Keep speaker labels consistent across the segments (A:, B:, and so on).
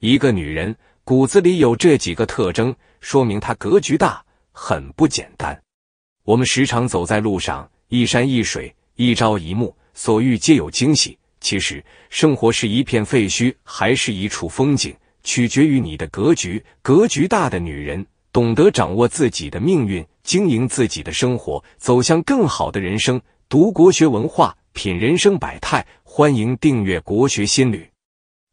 A: 一个女人骨子里有这几个特征，说明她格局大，很不简单。我们时常走在路上，一山一水，一朝一暮，所遇皆有惊喜。其实，生活是一片废墟，还是一处风景，取决于你的格局。格局大的女人，懂得掌握自己的命运，经营自己的生活，走向更好的人生。读国学文化，品人生百态，欢迎订阅《国学心旅》，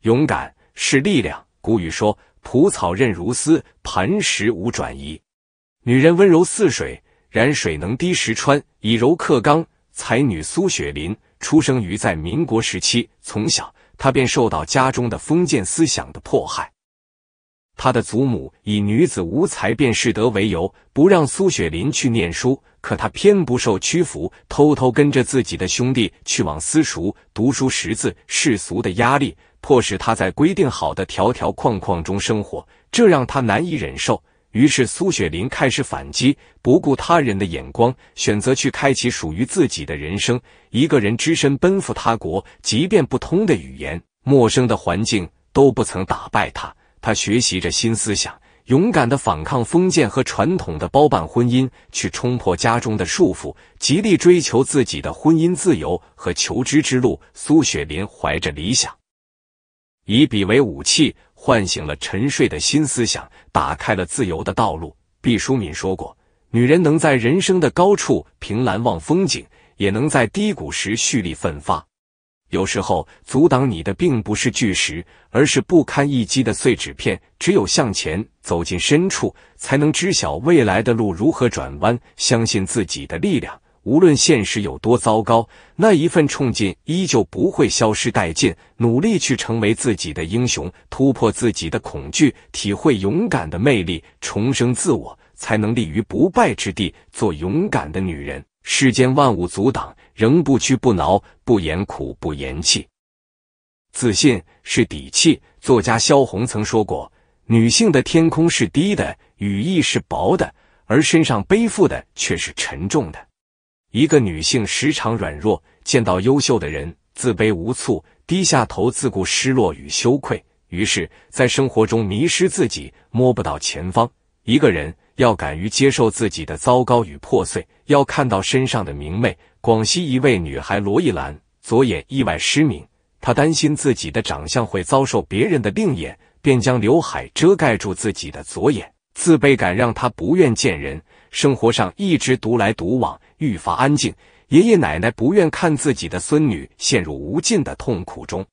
A: 勇敢。是力量。古语说：“蒲草韧如丝，磐石无转移。”女人温柔似水，然水能滴石穿，以柔克刚。才女苏雪林出生于在民国时期，从小她便受到家中的封建思想的迫害。她的祖母以女子无才便是德为由，不让苏雪林去念书，可她偏不受屈服，偷偷跟着自己的兄弟去往私塾读书识字。世俗的压力。迫使他在规定好的条条框框中生活，这让他难以忍受。于是，苏雪林开始反击，不顾他人的眼光，选择去开启属于自己的人生。一个人只身奔赴他国，即便不通的语言、陌生的环境都不曾打败他。他学习着新思想，勇敢地反抗封建和传统的包办婚姻，去冲破家中的束缚，极力追求自己的婚姻自由和求知之路。苏雪林怀着理想。以笔为武器，唤醒了沉睡的新思想，打开了自由的道路。毕淑敏说过，女人能在人生的高处凭栏望风景，也能在低谷时蓄力奋发。有时候，阻挡你的并不是巨石，而是不堪一击的碎纸片。只有向前，走进深处，才能知晓未来的路如何转弯。相信自己的力量。无论现实有多糟糕，那一份冲劲依旧不会消失殆尽。努力去成为自己的英雄，突破自己的恐惧，体会勇敢的魅力，重生自我，才能立于不败之地。做勇敢的女人，世间万物阻挡，仍不屈不挠，不言苦，不言弃。自信是底气。作家萧红曾说过：“女性的天空是低的，羽翼是薄的，而身上背负的却是沉重的。”一个女性时常软弱，见到优秀的人自卑无措，低下头自顾失落与羞愧，于是在生活中迷失自己，摸不到前方。一个人要敢于接受自己的糟糕与破碎，要看到身上的明媚。广西一位女孩罗一兰左眼意外失明，她担心自己的长相会遭受别人的另眼，便将刘海遮盖住自己的左眼。自卑感让她不愿见人。生活上一直独来独往，愈发安静。爷爷奶奶不愿看自己的孙女陷入无尽的痛苦中，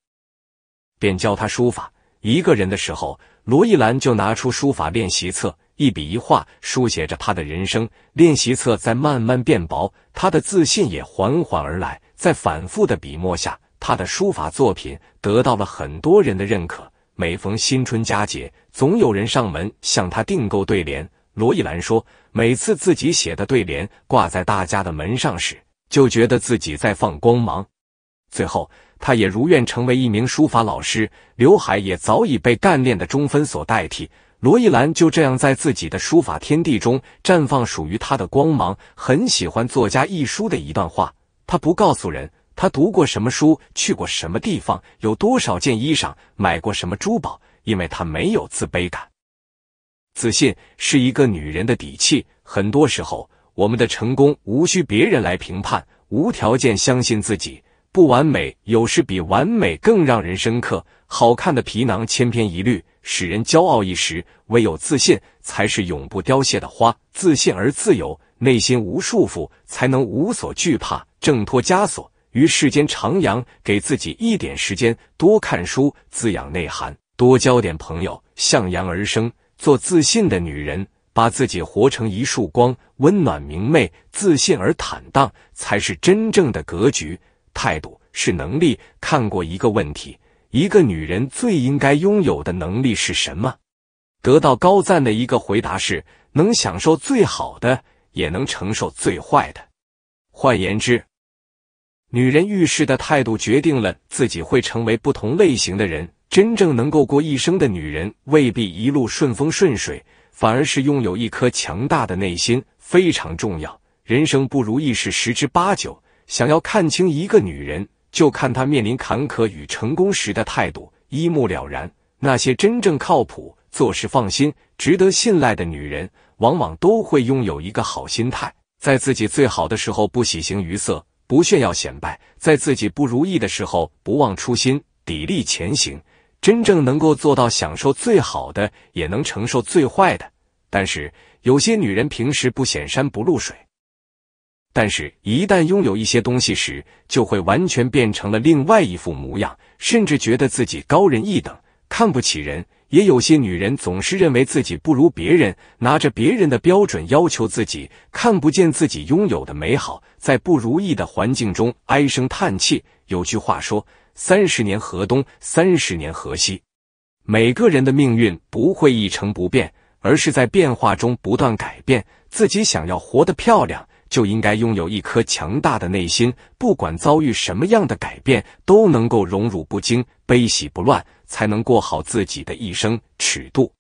A: 便教她书法。一个人的时候，罗一兰就拿出书法练习册，一笔一画书写着他的人生。练习册在慢慢变薄，他的自信也缓缓而来。在反复的笔墨下，他的书法作品得到了很多人的认可。每逢新春佳节，总有人上门向他订购对联。罗意兰说：“每次自己写的对联挂在大家的门上时，就觉得自己在放光芒。”最后，他也如愿成为一名书法老师。刘海也早已被干练的中分所代替。罗意兰就这样在自己的书法天地中绽放属于他的光芒。很喜欢作家一舒的一段话：“他不告诉人他读过什么书，去过什么地方，有多少件衣裳，买过什么珠宝，因为他没有自卑感。”自信是一个女人的底气。很多时候，我们的成功无需别人来评判，无条件相信自己。不完美有时比完美更让人深刻。好看的皮囊千篇一律，使人骄傲一时；唯有自信，才是永不凋谢的花。自信而自由，内心无束缚，才能无所惧怕，挣脱枷锁，于世间徜徉。给自己一点时间，多看书，滋养内涵；多交点朋友，向阳而生。做自信的女人，把自己活成一束光，温暖明媚，自信而坦荡，才是真正的格局。态度是能力。看过一个问题：一个女人最应该拥有的能力是什么？得到高赞的一个回答是：能享受最好的，也能承受最坏的。换言之，女人遇事的态度决定了自己会成为不同类型的人。真正能够过一生的女人，未必一路顺风顺水，反而是拥有一颗强大的内心非常重要。人生不如意事十之八九，想要看清一个女人，就看她面临坎坷与成功时的态度，一目了然。那些真正靠谱、做事放心、值得信赖的女人，往往都会拥有一个好心态，在自己最好的时候不喜形于色，不炫耀显摆；在自己不如意的时候，不忘初心，砥砺前行。真正能够做到享受最好的，也能承受最坏的。但是有些女人平时不显山不露水，但是，一旦拥有一些东西时，就会完全变成了另外一副模样，甚至觉得自己高人一等，看不起人。也有些女人总是认为自己不如别人，拿着别人的标准要求自己，看不见自己拥有的美好，在不如意的环境中唉声叹气。有句话说。三十年河东，三十年河西。每个人的命运不会一成不变，而是在变化中不断改变。自己想要活得漂亮，就应该拥有一颗强大的内心，不管遭遇什么样的改变，都能够荣辱不惊、悲喜不乱，才能过好自己的一生。尺度，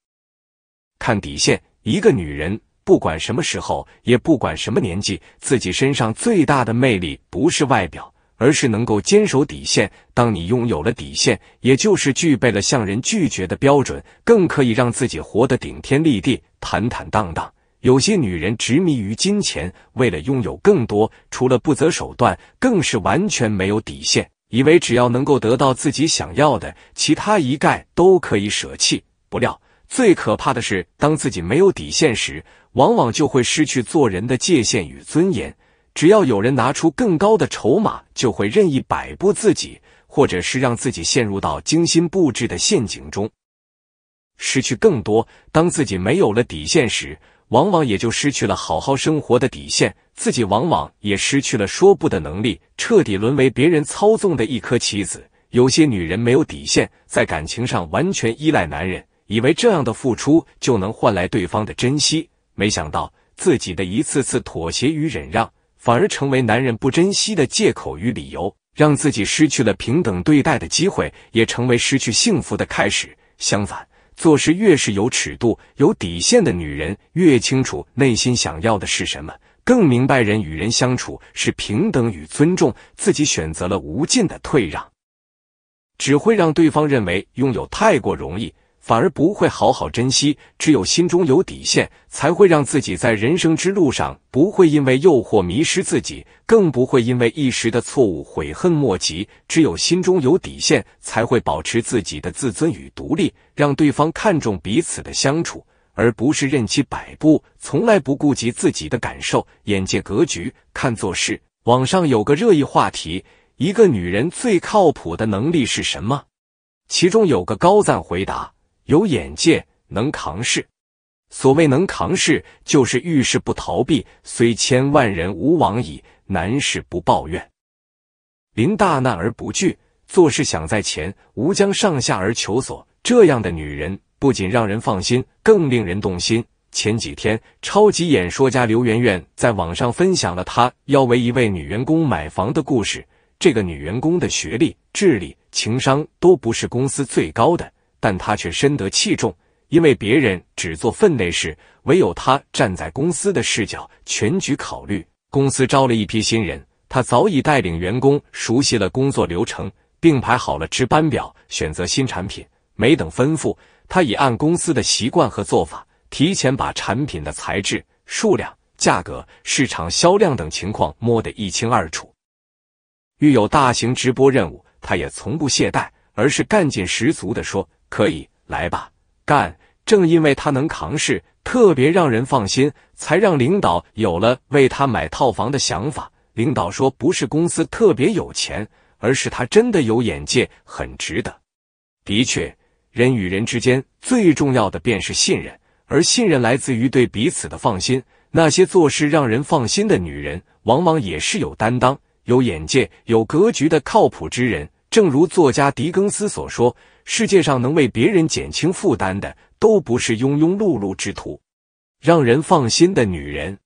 A: 看底线。一个女人，不管什么时候，也不管什么年纪，自己身上最大的魅力不是外表。而是能够坚守底线。当你拥有了底线，也就是具备了向人拒绝的标准，更可以让自己活得顶天立地、坦坦荡荡。有些女人执迷于金钱，为了拥有更多，除了不择手段，更是完全没有底线，以为只要能够得到自己想要的，其他一概都可以舍弃。不料，最可怕的是，当自己没有底线时，往往就会失去做人的界限与尊严。只要有人拿出更高的筹码，就会任意摆布自己，或者是让自己陷入到精心布置的陷阱中，失去更多。当自己没有了底线时，往往也就失去了好好生活的底线，自己往往也失去了说不的能力，彻底沦为别人操纵的一颗棋子。有些女人没有底线，在感情上完全依赖男人，以为这样的付出就能换来对方的珍惜，没想到自己的一次次妥协与忍让。反而成为男人不珍惜的借口与理由，让自己失去了平等对待的机会，也成为失去幸福的开始。相反，做事越是有尺度、有底线的女人，越清楚内心想要的是什么，更明白人与人相处是平等与尊重。自己选择了无尽的退让，只会让对方认为拥有太过容易。反而不会好好珍惜。只有心中有底线，才会让自己在人生之路上不会因为诱惑迷失自己，更不会因为一时的错误悔恨莫及。只有心中有底线，才会保持自己的自尊与独立，让对方看重彼此的相处，而不是任其摆布，从来不顾及自己的感受、眼界格局。看做事，网上有个热议话题：一个女人最靠谱的能力是什么？其中有个高赞回答。有眼界，能扛事。所谓能扛事，就是遇事不逃避，虽千万人吾往矣；难事不抱怨，临大难而不惧。做事想在前，吾将上下而求索。这样的女人，不仅让人放心，更令人动心。前几天，超级演说家刘媛媛在网上分享了她要为一位女员工买房的故事。这个女员工的学历、智力、情商都不是公司最高的。但他却深得器重，因为别人只做分内事，唯有他站在公司的视角，全局考虑。公司招了一批新人，他早已带领员工熟悉了工作流程，并排好了值班表，选择新产品。没等吩咐，他已按公司的习惯和做法，提前把产品的材质、数量、价格、市场销量等情况摸得一清二楚。遇有大型直播任务，他也从不懈怠，而是干劲十足的说。可以来吧，干！正因为他能扛事，特别让人放心，才让领导有了为他买套房的想法。领导说，不是公司特别有钱，而是他真的有眼界，很值得。的确，人与人之间最重要的便是信任，而信任来自于对彼此的放心。那些做事让人放心的女人，往往也是有担当、有眼界、有格局的靠谱之人。正如作家狄更斯所说，世界上能为别人减轻负担的，都不是庸庸碌碌之徒。让人放心的女人，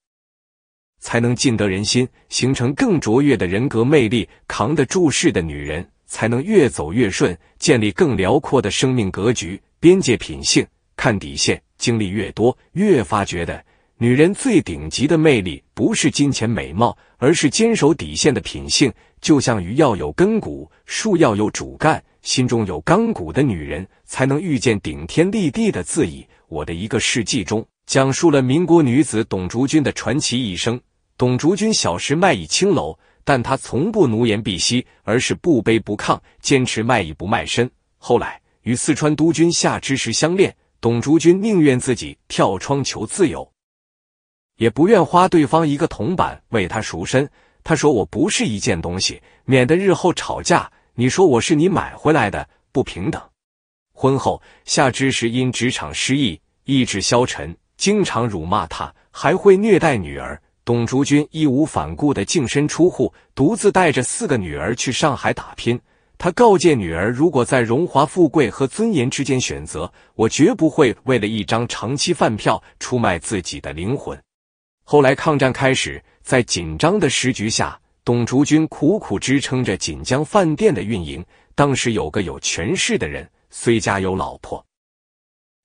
A: 才能尽得人心，形成更卓越的人格魅力；扛得住事的女人，才能越走越顺，建立更辽阔的生命格局。边界品性，看底线，经历越多，越发觉得。女人最顶级的魅力不是金钱美貌，而是坚守底线的品性。就像鱼要有根骨，树要有主干，心中有刚骨的女人，才能遇见顶天立地的自己。我的一个世纪中，讲述了民国女子董竹君的传奇一生。董竹君小时卖艺青楼，但她从不奴颜婢膝，而是不卑不亢，坚持卖艺不卖身。后来与四川督军夏之时相恋，董竹君宁愿自己跳窗求自由。也不愿花对方一个铜板为他赎身。他说：“我不是一件东西，免得日后吵架。你说我是你买回来的，不平等。”婚后，夏之时因职场失意，意志消沉，经常辱骂他，还会虐待女儿。董竹君义无反顾地净身出户，独自带着四个女儿去上海打拼。他告诫女儿：“如果在荣华富贵和尊严之间选择，我绝不会为了一张长期饭票出卖自己的灵魂。”后来抗战开始，在紧张的时局下，董竹君苦苦支撑着锦江饭店的运营。当时有个有权势的人，虽家有老婆，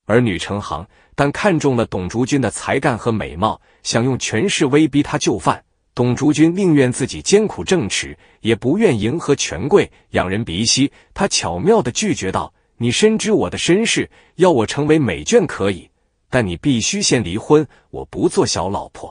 A: 儿女成行，但看中了董竹君的才干和美貌，想用权势威逼他就范。董竹君宁愿自己艰苦正持，也不愿迎合权贵，仰人鼻息。他巧妙的拒绝道：“你深知我的身世，要我成为美眷可以，但你必须先离婚，我不做小老婆。”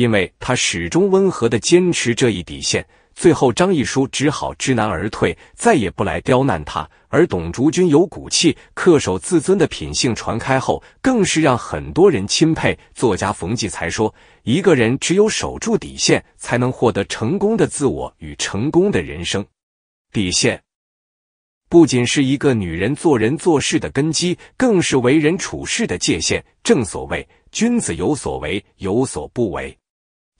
A: 因为他始终温和的坚持这一底线，最后张一舒只好知难而退，再也不来刁难他。而董竹君有骨气、恪守自尊的品性传开后，更是让很多人钦佩。作家冯骥才说：“一个人只有守住底线，才能获得成功的自我与成功的人生。底线不仅是一个女人做人做事的根基，更是为人处事的界限。正所谓，君子有所为，有所不为。”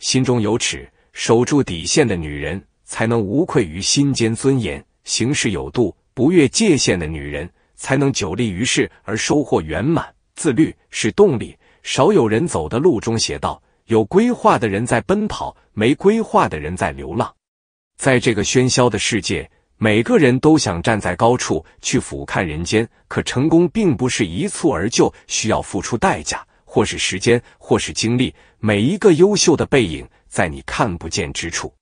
A: 心中有尺，守住底线的女人才能无愧于心间尊严；行事有度，不越界限的女人才能久立于世而收获圆满。自律是动力。少有人走的路中写道：“有规划的人在奔跑，没规划的人在流浪。”在这个喧嚣的世界，每个人都想站在高处去俯瞰人间，可成功并不是一蹴而就，需要付出代价。或是时间，或是经历，每一个优秀的背影，在你看不见之处，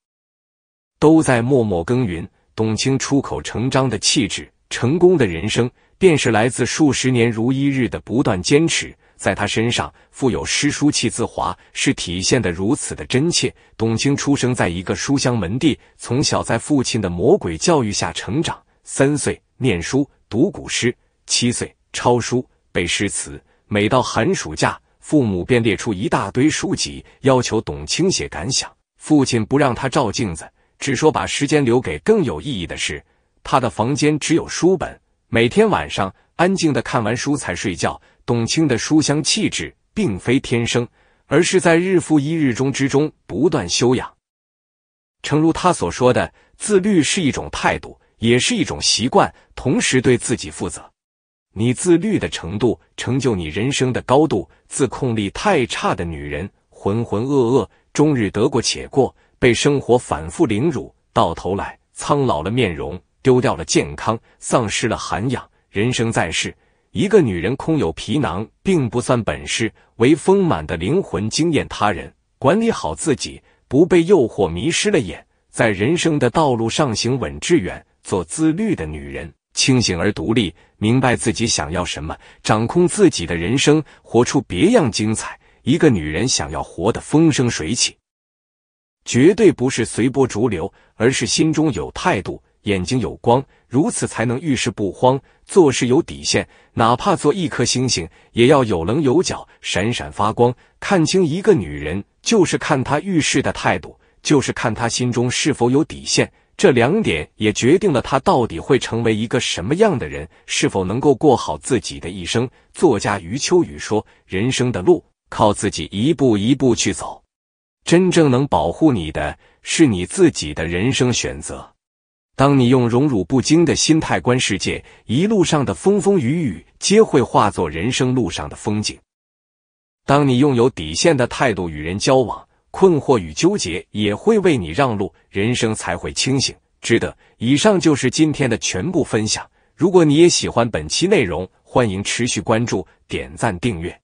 A: 都在默默耕耘。董卿出口成章的气质，成功的人生，便是来自数十年如一日的不断坚持。在他身上，富有诗书气自华，是体现的如此的真切。董卿出生在一个书香门第，从小在父亲的魔鬼教育下成长。三岁念书读古诗，七岁抄书背诗词。每到寒暑假，父母便列出一大堆书籍，要求董卿写感想。父亲不让他照镜子，只说把时间留给更有意义的事。他的房间只有书本，每天晚上安静的看完书才睡觉。董卿的书香气质并非天生，而是在日复一日中之中不断修养。诚如他所说的，自律是一种态度，也是一种习惯，同时对自己负责。你自律的程度，成就你人生的高度。自控力太差的女人，浑浑噩噩，终日得过且过，被生活反复凌辱，到头来苍老了面容，丢掉了健康，丧失了涵养。人生在世，一个女人空有皮囊，并不算本事，唯丰满的灵魂惊艳他人。管理好自己，不被诱惑迷失了眼，在人生的道路上行稳致远，做自律的女人。清醒而独立，明白自己想要什么，掌控自己的人生，活出别样精彩。一个女人想要活得风生水起，绝对不是随波逐流，而是心中有态度，眼睛有光，如此才能遇事不慌，做事有底线。哪怕做一颗星星，也要有棱有角，闪闪发光。看清一个女人，就是看她遇事的态度，就是看她心中是否有底线。这两点也决定了他到底会成为一个什么样的人，是否能够过好自己的一生。作家余秋雨说：“人生的路靠自己一步一步去走，真正能保护你的是你自己的人生选择。当你用荣辱不惊的心态观世界，一路上的风风雨雨皆会化作人生路上的风景。当你用有底线的态度与人交往。”困惑与纠结也会为你让路，人生才会清醒。值得。以上就是今天的全部分享。如果你也喜欢本期内容，欢迎持续关注、点赞、订阅。